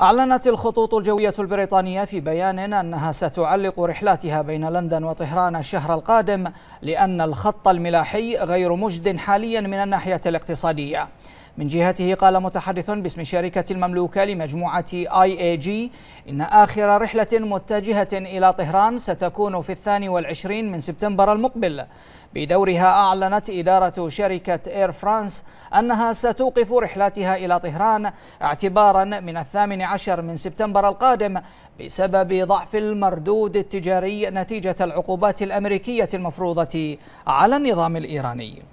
أعلنت الخطوط الجوية البريطانية في بيان أنها ستعلق رحلاتها بين لندن وطهران الشهر القادم لأن الخط الملاحي غير مجد حاليا من الناحية الاقتصادية من جهته قال متحدث باسم شركة المملوكة لمجموعة آي اي جي إن آخر رحلة متجهة إلى طهران ستكون في الثاني والعشرين من سبتمبر المقبل بدورها أعلنت إدارة شركة إير فرانس أنها ستوقف رحلاتها إلى طهران اعتبارا من الثامن عشر من سبتمبر القادم بسبب ضعف المردود التجاري نتيجة العقوبات الأمريكية المفروضة على النظام الإيراني